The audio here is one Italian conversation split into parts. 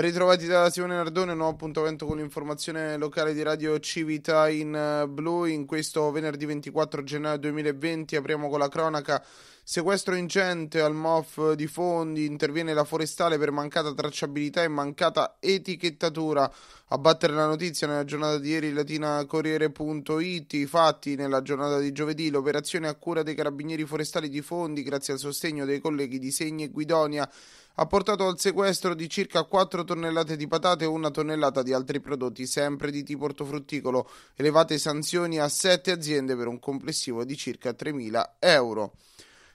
Ben ritrovati da Simone Nardone, nuovo appuntamento con l'informazione locale di Radio Civita in eh, Blu. In questo venerdì 24 gennaio 2020 apriamo con la cronaca Sequestro incente al MOF di fondi, interviene la forestale per mancata tracciabilità e mancata etichettatura. A battere la notizia nella giornata di ieri latinacorriere.it, i fatti nella giornata di giovedì, l'operazione a cura dei carabinieri forestali di fondi grazie al sostegno dei colleghi di Segni e Guidonia ha portato al sequestro di circa 4 tonnellate di patate e una tonnellata di altri prodotti, sempre di tipo ortofrutticolo, elevate sanzioni a 7 aziende per un complessivo di circa 3.000 euro.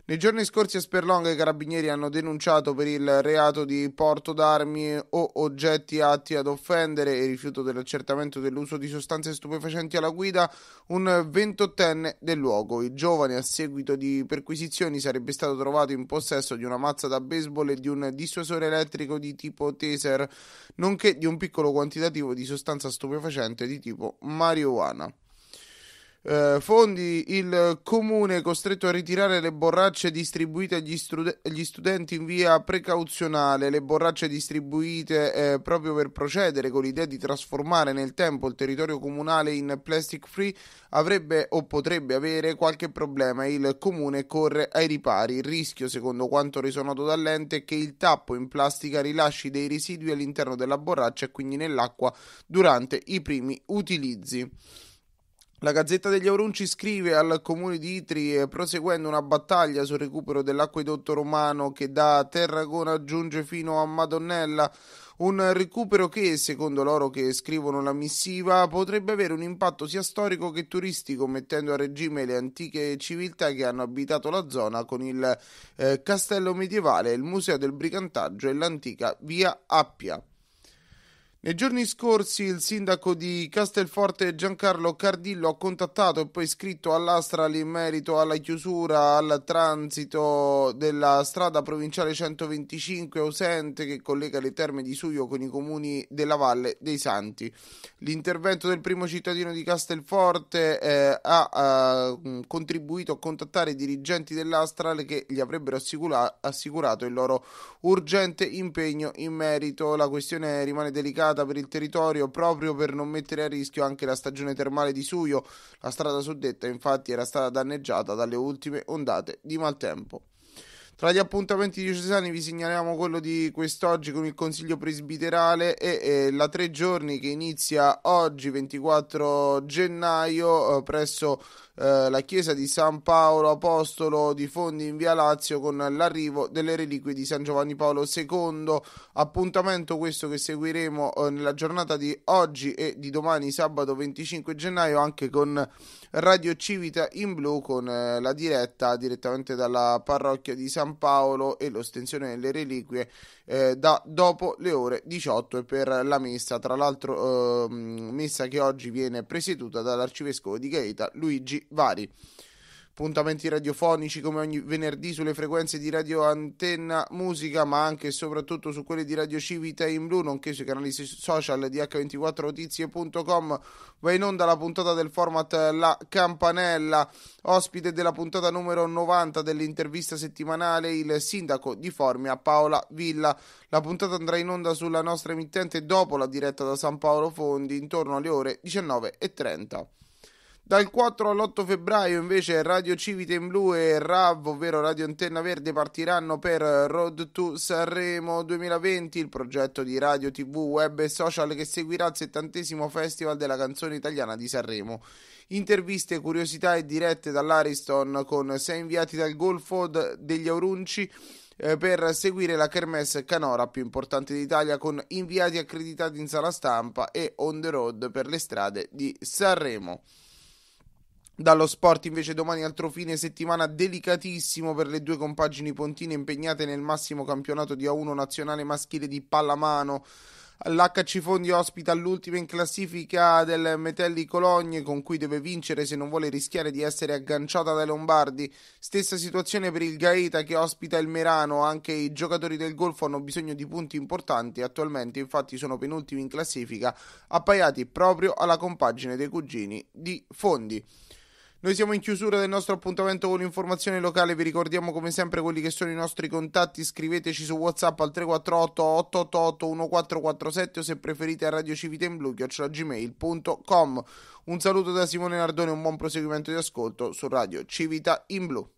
Nei giorni scorsi a Sperlonga i carabinieri hanno denunciato per il reato di porto d'armi o oggetti atti ad offendere e rifiuto dell'accertamento dell'uso di sostanze stupefacenti alla guida un ventottenne del luogo. Il giovane a seguito di perquisizioni sarebbe stato trovato in possesso di una mazza da baseball e di un dissuasore elettrico di tipo taser, nonché di un piccolo quantitativo di sostanza stupefacente di tipo marijuana eh, fondi, il comune è costretto a ritirare le borracce distribuite agli, stru- agli studenti in via precauzionale, le borracce distribuite eh, proprio per procedere con l'idea di trasformare nel tempo il territorio comunale in plastic free avrebbe o potrebbe avere qualche problema il comune corre ai ripari. Il rischio, secondo quanto risonato dall'ente, è che il tappo in plastica rilasci dei residui all'interno della borraccia e quindi nell'acqua durante i primi utilizzi. La Gazzetta degli Aurunci scrive al comune di Itri, eh, proseguendo una battaglia sul recupero dell'acquedotto romano che da Terragona giunge fino a Madonnella, un recupero che, secondo loro che scrivono la missiva, potrebbe avere un impatto sia storico che turistico, mettendo a regime le antiche civiltà che hanno abitato la zona con il eh, castello medievale, il museo del brigantaggio e l'antica via Appia. Nei giorni scorsi il sindaco di Castelforte Giancarlo Cardillo ha contattato e poi scritto all'Astral in merito alla chiusura al transito della strada provinciale 125 ausente che collega le terme di Suio con i comuni della Valle dei Santi. L'intervento del primo cittadino di Castelforte eh, ha, ha eh, contribuito a contattare i dirigenti dell'Astral che gli avrebbero assicura- assicurato il loro urgente impegno in merito. La questione rimane delicata consigliata per il territorio proprio per non mettere a rischio anche la stagione termale di Suio. La strada suddetta infatti era stata danneggiata dalle ultime ondate di maltempo. Tra gli appuntamenti diocesani vi segnaliamo quello di quest'oggi con il Consiglio presbiterale e, e la tre giorni che inizia oggi 24 gennaio eh, presso eh, la chiesa di San Paolo Apostolo di Fondi in via Lazio con l'arrivo delle reliquie di San Giovanni Paolo II. Appuntamento questo che seguiremo eh, nella giornata di oggi e di domani, sabato 25 gennaio, anche con Radio Civita in blu con eh, la diretta direttamente dalla parrocchia di San Paolo e l'ostensione delle reliquie eh, da dopo le ore 18 per la messa, tra l'altro eh, messa che oggi viene presieduta dall'arcivescovo di Gaeta Luigi Vari appuntamenti radiofonici come ogni venerdì sulle frequenze di Radio Antenna Musica, ma anche e soprattutto su quelle di Radio Civita in Blu, nonché sui canali social di h24notizie.com. Va in onda la puntata del format La Campanella, ospite della puntata numero 90 dell'intervista settimanale il sindaco di Formia Paola Villa. La puntata andrà in onda sulla nostra emittente dopo la diretta da San Paolo Fondi intorno alle ore 19.30. Dal 4 all'8 febbraio invece Radio Civite in Blu e RAV, ovvero Radio Antenna Verde, partiranno per Road to Sanremo 2020, il progetto di radio, tv, web e social che seguirà il settantesimo Festival della canzone italiana di Sanremo. Interviste, curiosità e dirette dall'Ariston con sei inviati dal Golfo degli Aurunci eh, per seguire la kermesse canora più importante d'Italia con inviati accreditati in sala stampa e on the road per le strade di Sanremo. Dallo sport invece domani altro fine settimana delicatissimo per le due compagini pontine impegnate nel massimo campionato di A1 nazionale maschile di pallamano. L'HC Fondi ospita l'ultima in classifica del Metelli Cologne con cui deve vincere se non vuole rischiare di essere agganciata dai Lombardi. Stessa situazione per il Gaeta che ospita il Merano, anche i giocatori del Golfo hanno bisogno di punti importanti, attualmente infatti sono penultimi in classifica, appaiati proprio alla compagine dei cugini di Fondi. Noi siamo in chiusura del nostro appuntamento con l'informazione locale, vi ricordiamo come sempre quelli che sono i nostri contatti, scriveteci su WhatsApp al 348 888 1447 o se preferite a Radio Civita in Blu, radiocivitemblugmail.com. Un saluto da Simone Nardone e un buon proseguimento di ascolto su Radio Civita in Blu.